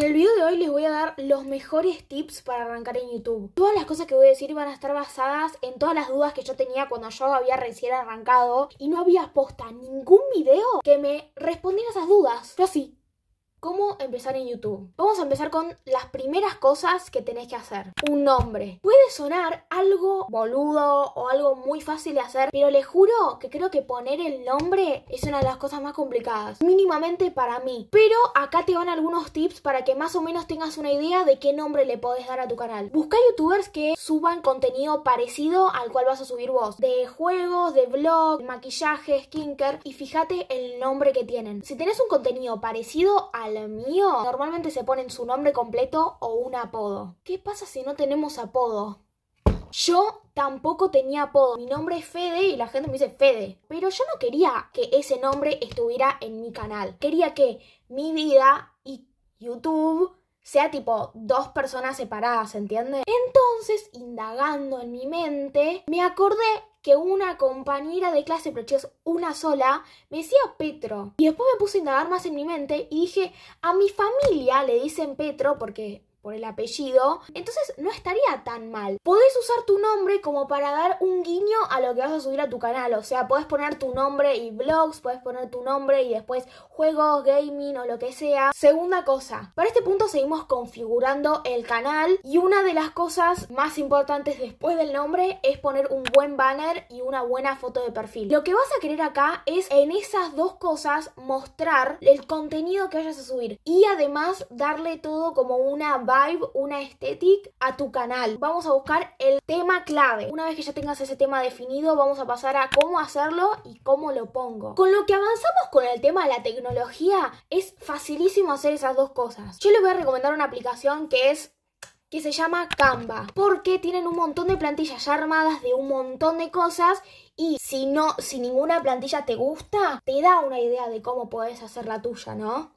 En el video de hoy les voy a dar los mejores tips para arrancar en YouTube. Todas las cosas que voy a decir van a estar basadas en todas las dudas que yo tenía cuando yo había recién arrancado y no había posta ningún video que me respondiera esas dudas. Yo así ¿Cómo empezar en YouTube? Vamos a empezar con las primeras cosas que tenés que hacer. Un nombre. Puede sonar algo boludo o algo muy fácil de hacer, pero les juro que creo que poner el nombre es una de las cosas más complicadas, mínimamente para mí. Pero acá te van algunos tips para que más o menos tengas una idea de qué nombre le podés dar a tu canal. Busca youtubers que suban contenido parecido al cual vas a subir vos, de juegos, de blog, maquillaje, skincare, y fíjate el nombre que tienen. Si tenés un contenido parecido al mío, normalmente se ponen su nombre completo o un apodo. ¿Qué pasa si no tenemos apodo? Yo tampoco tenía apodo. Mi nombre es Fede y la gente me dice Fede. Pero yo no quería que ese nombre estuviera en mi canal. Quería que mi vida y YouTube sea tipo dos personas separadas, ¿entiendes? Entonces, indagando en mi mente, me acordé que una compañera de clase, pero chicos, una sola, me decía Petro. Y después me puse a indagar más en mi mente y dije, a mi familia le dicen Petro porque por el apellido, entonces no estaría tan mal. Podés usar tu nombre como para dar un guiño a lo que vas a subir a tu canal, o sea, podés poner tu nombre y blogs, podés poner tu nombre y después juegos, gaming o lo que sea. Segunda cosa, para este punto seguimos configurando el canal y una de las cosas más importantes después del nombre es poner un buen banner y una buena foto de perfil. Lo que vas a querer acá es en esas dos cosas mostrar el contenido que vayas a subir y además darle todo como una vibe, una estética a tu canal. Vamos a buscar el tema clave. Una vez que ya tengas ese tema definido, vamos a pasar a cómo hacerlo y cómo lo pongo. Con lo que avanzamos con el tema de la tecnología, es facilísimo hacer esas dos cosas. Yo les voy a recomendar una aplicación que es que se llama Canva, porque tienen un montón de plantillas ya armadas de un montón de cosas y si no, si ninguna plantilla te gusta, te da una idea de cómo puedes hacer la tuya, ¿no?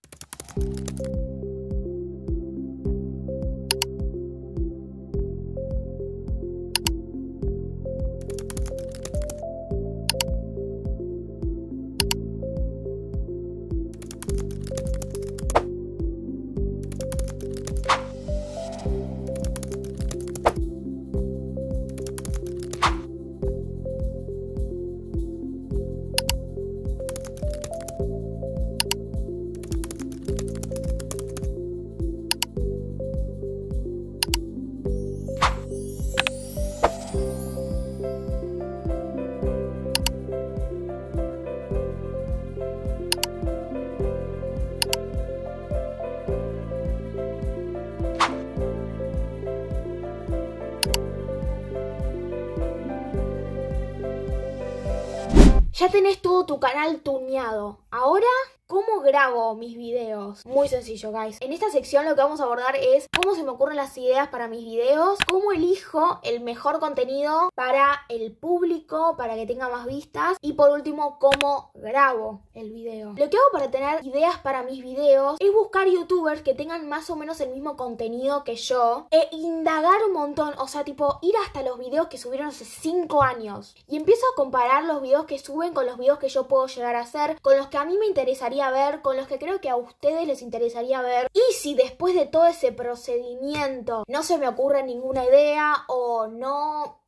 Ya tenés todo tu canal tuneado. Ahora ¿Cómo grabo mis videos? Muy sencillo, guys. En esta sección lo que vamos a abordar es cómo se me ocurren las ideas para mis videos, cómo elijo el mejor contenido para el público, para que tenga más vistas y por último, cómo grabo el video. Lo que hago para tener ideas para mis videos es buscar youtubers que tengan más o menos el mismo contenido que yo e indagar un montón, o sea, tipo ir hasta los videos que subieron hace 5 años y empiezo a comparar los videos que suben con los videos que yo puedo llegar a hacer, con los que a mí me interesaría ver, con los que creo que a ustedes les interesaría ver. Y si después de todo ese procedimiento no se me ocurre ninguna idea o no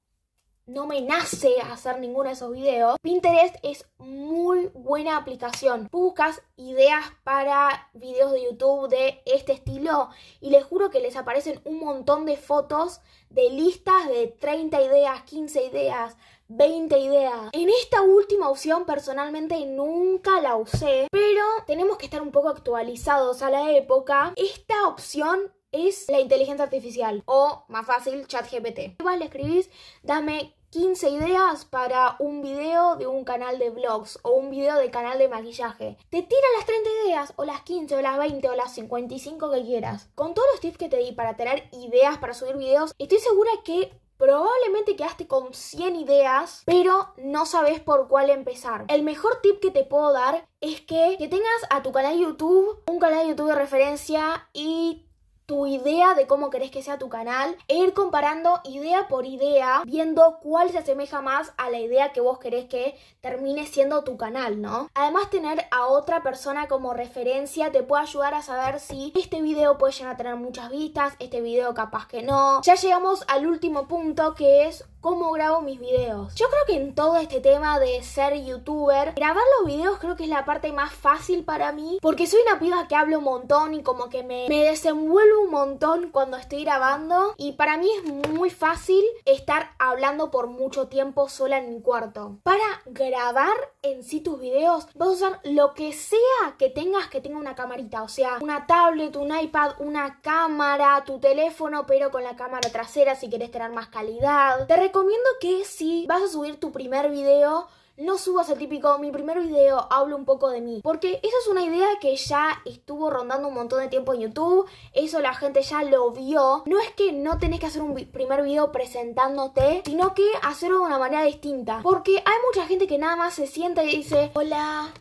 no me nace hacer ninguno de esos videos, Pinterest es muy buena aplicación. buscas ideas para videos de YouTube de este estilo y les juro que les aparecen un montón de fotos de listas de 30 ideas, 15 ideas, 20 ideas. En esta última opción personalmente nunca la usé, pero tenemos que estar un poco actualizados a la época. Esta opción es la inteligencia artificial o, más fácil, ChatGPT. Igual le escribís, dame 15 ideas para un video de un canal de vlogs o un video de canal de maquillaje. Te tira las 30 ideas o las 15 o las 20 o las 55 que quieras. Con todos los tips que te di para tener ideas para subir videos, estoy segura que Probablemente quedaste con 100 ideas, pero no sabes por cuál empezar. El mejor tip que te puedo dar es que, que tengas a tu canal de YouTube, un canal de YouTube de referencia y tu idea de cómo querés que sea tu canal e ir comparando idea por idea, viendo cuál se asemeja más a la idea que vos querés que termine siendo tu canal, ¿no? Además, tener a otra persona como referencia te puede ayudar a saber si este video puede llegar a tener muchas vistas, este video capaz que no. Ya llegamos al último punto que es cómo grabo mis videos. Yo creo que en todo este tema de ser youtuber, grabar los videos creo que es la parte más fácil para mí, porque soy una piba que hablo un montón y como que me, desenvuelvo un montón cuando estoy grabando y para mí es muy fácil estar hablando por mucho tiempo sola en mi cuarto. Para grabar en sí tus videos, vas a usar lo que sea que tengas que tenga una camarita, o sea, una tablet, un iPad, una cámara, tu teléfono, pero con la cámara trasera si quieres tener más calidad recomiendo que si vas a subir tu primer video, no subas el típico mi primer video hablo un poco de mí, porque esa es una idea que ya estuvo rondando un montón de tiempo en YouTube, eso la gente ya lo vio. No es que no tenés que hacer un primer video presentándote, sino que hacerlo de una manera distinta, porque hay mucha gente que nada más se sienta y dice, "Hola,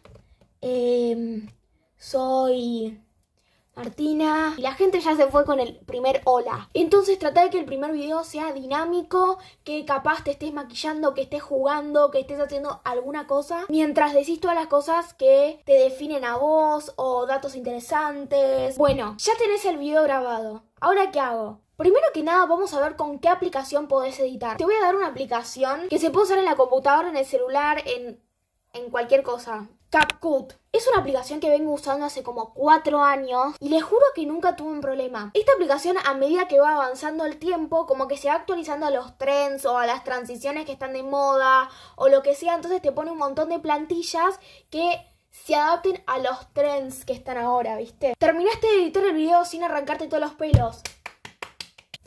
em, soy Martina. Y la gente ya se fue con el primer hola. Entonces trata de que el primer video sea dinámico, que capaz te estés maquillando, que estés jugando, que estés haciendo alguna cosa, mientras decís todas las cosas que te definen a vos o datos interesantes. Bueno, ya tenés el video grabado. Ahora, ¿qué hago? Primero que nada vamos a ver con qué aplicación podés editar. Te voy a dar una aplicación que se puede usar en la computadora, en el celular, en, en cualquier cosa. CapCut. Es una aplicación que vengo usando hace como 4 años y les juro que nunca tuve un problema. Esta aplicación a medida que va avanzando el tiempo como que se va actualizando a los trends o a las transiciones que están de moda o lo que sea, entonces te pone un montón de plantillas que se adapten a los trends que están ahora, ¿viste? Terminaste de editar el video sin arrancarte todos los pelos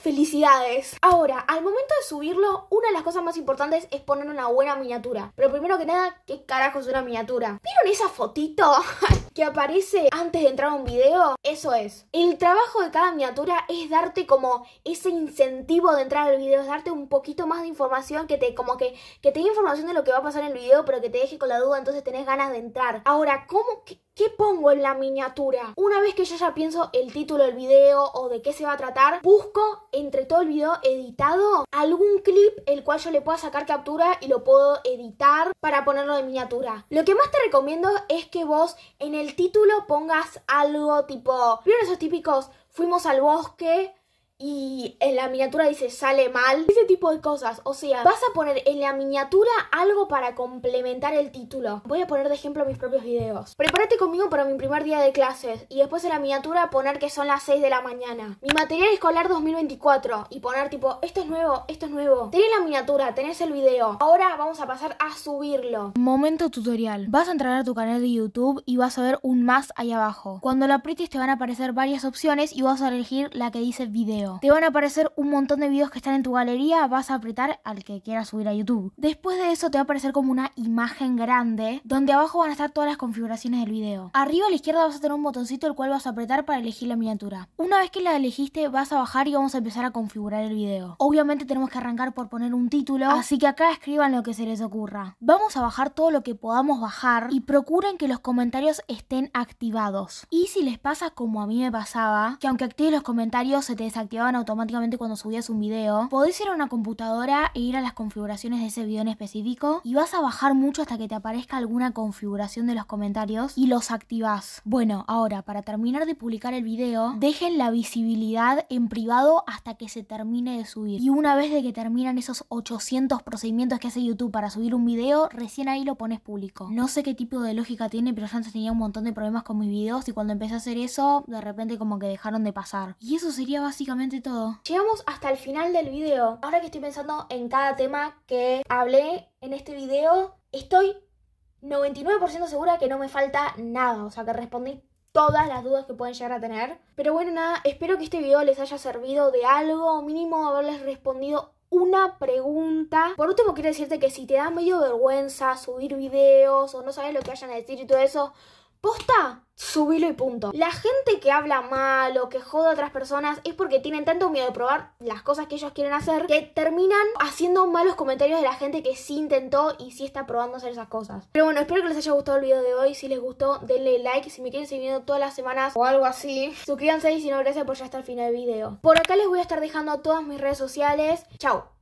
felicidades. Ahora, al momento de subirlo, una de las cosas más importantes es poner una buena miniatura. Pero primero que nada, ¿qué carajo es una miniatura? ¿Vieron esa fotito que aparece antes de entrar a un video? Eso es. El trabajo de cada miniatura es darte como ese incentivo de entrar al video, es darte un poquito más de información que te como que que te dé información de lo que va a pasar en el video, pero que te deje con la duda, entonces tenés ganas de entrar. Ahora, ¿cómo que...? ¿Qué pongo en la miniatura? Una vez que yo ya pienso el título del video o de qué se va a tratar, busco entre todo el video editado algún clip el cual yo le pueda sacar captura y lo puedo editar para ponerlo de miniatura. Lo que más te recomiendo es que vos en el título pongas algo tipo, ¿vieron esos típicos? Fuimos al bosque, y en la miniatura dice sale mal, ese tipo de cosas. O sea, vas a poner en la miniatura algo para complementar el título. Voy a poner de ejemplo mis propios videos. Prepárate conmigo para mi primer día de clases y después en la miniatura poner que son las 6 de la mañana. Mi material escolar 2024 y poner tipo, esto es nuevo, esto es nuevo. Tenés la miniatura, tenés el video. Ahora vamos a pasar a subirlo. Momento tutorial. Vas a entrar a tu canal de YouTube y vas a ver un más ahí abajo. Cuando lo aprietes te van a aparecer varias opciones y vas a elegir la que dice video. Te van a aparecer un montón de videos que están en tu galería, vas a apretar al que quieras subir a YouTube. Después de eso te va a aparecer como una imagen grande, donde abajo van a estar todas las configuraciones del video. Arriba a la izquierda vas a tener un botoncito el cual vas a apretar para elegir la miniatura. Una vez que la elegiste vas a bajar y vamos a empezar a configurar el video. Obviamente tenemos que arrancar por poner un título, así que acá escriban lo que se les ocurra. Vamos a bajar todo lo que podamos bajar y procuren que los comentarios estén activados. Y si les pasa como a mí me pasaba, que aunque actives los comentarios se te desactiva automáticamente cuando subías un video, podés ir a una computadora e ir a las configuraciones de ese video en específico y vas a bajar mucho hasta que te aparezca alguna configuración de los comentarios y los activás. Bueno, ahora para terminar de publicar el video, dejen la visibilidad en privado hasta que se termine de subir. Y una vez de que terminan esos 800 procedimientos que hace YouTube para subir un video, recién ahí lo pones público. No sé qué tipo de lógica tiene, pero yo antes tenía un montón de problemas con mis videos y cuando empecé a hacer eso, de repente como que dejaron de pasar. Y eso sería básicamente todo. Llegamos hasta el final del video. Ahora que estoy pensando en cada tema que hablé en este video, estoy 99% segura que no me falta nada, o sea que respondí todas las dudas que pueden llegar a tener. Pero bueno, nada, espero que este video les haya servido de algo, mínimo haberles respondido una pregunta. Por último, quiero decirte que si te da medio vergüenza subir videos o no sabes lo que vayan a decir y todo eso, posta, subilo y punto. La gente que habla mal o que jode a otras personas es porque tienen tanto miedo de probar las cosas que ellos quieren hacer que terminan haciendo malos comentarios de la gente que sí intentó y sí está probando hacer esas cosas. Pero bueno, espero que les haya gustado el video de hoy. Si les gustó, denle like. Si me quieren seguir viendo todas las semanas o algo así, suscríbanse y si no, gracias por ya hasta el final del video. Por acá les voy a estar dejando todas mis redes sociales. Chao.